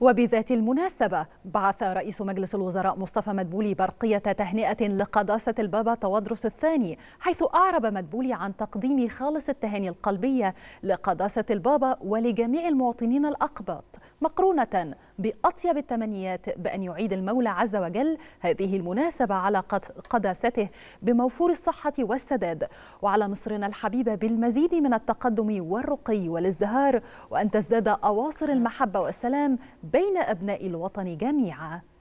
وبذات المناسبة بعث رئيس مجلس الوزراء مصطفى مدبولي برقية تهنئة لقداسة البابا تودرس الثاني حيث أعرب مدبولي عن تقديم خالص التهاني القلبية لقداسة البابا ولجميع المواطنين الأقباط مقرونة بأطيب التمنيات بأن يعيد المولى عز وجل هذه المناسبة على قداسته بموفور الصحة والسداد وعلى مصرنا الحبيبة بالمزيد من التقدم والرقي والازدهار وأن تزداد أواصر المحبة والسلام بين أبناء الوطن جميعا